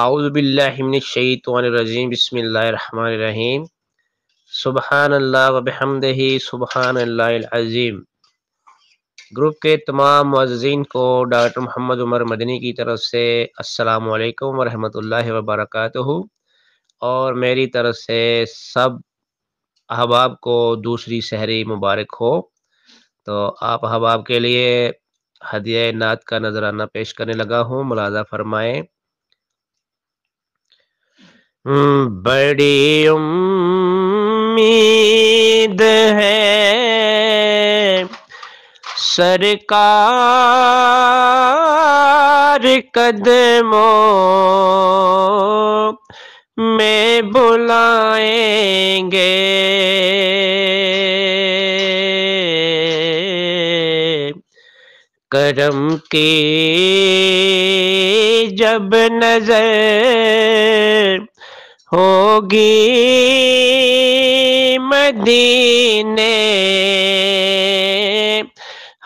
आउज़बिल्लिमिनशैतरजीम बसमीम सुबहान अल्लाह ग्रुप के तमाम मज़ीन को डॉक्टर मोहम्मद उमर मदनी की तरफ से अस्सलाम वरहमतुल्लाहि वबरकatuह और मेरी तरफ से सब अहबाब को दूसरी शहरी मुबारक हो तो आप अहबाब के लिए हदय नात का नजराना पेश करने लगा हूँ मुलाजा फरमाएँ बड़ी उम्मीद है सरकार कदमों में बुलाएंगे करम की जब नजर होगी मदीने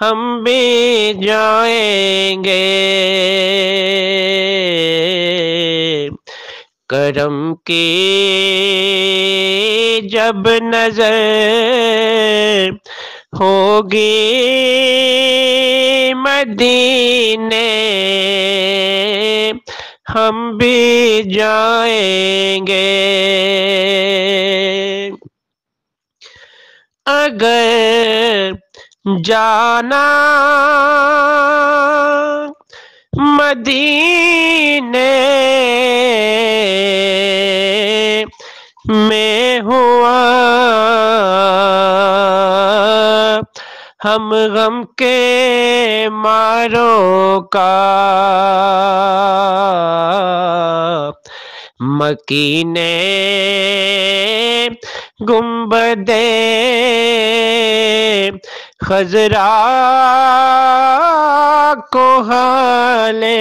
हम भी जाएंगे करम की जब नजर होगी मदीने हम भी जाएंगे अगर जाना मदीने में हुआ हम गम के मारो का मकीने गुम्बदे खजरा को हाले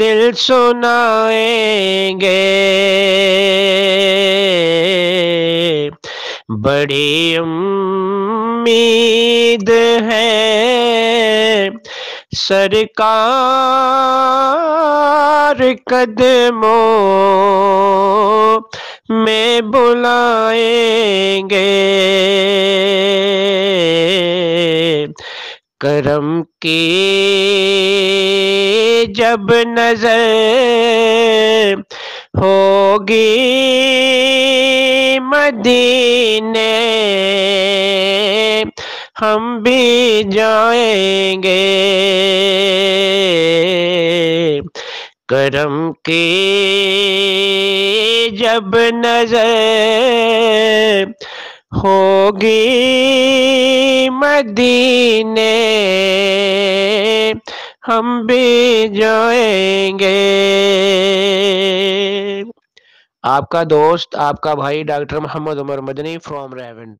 दिल सुनाएंगे बड़ी उम्मीद है सरकार कदमों में बुलाएंगे करम की जब नजर होगी मदीने हम भी जाएंगे करम की जब नजर होगी मदीने हम भी जाएंगे आपका दोस्त आपका भाई doctor Mohammad Umar Madani from Raven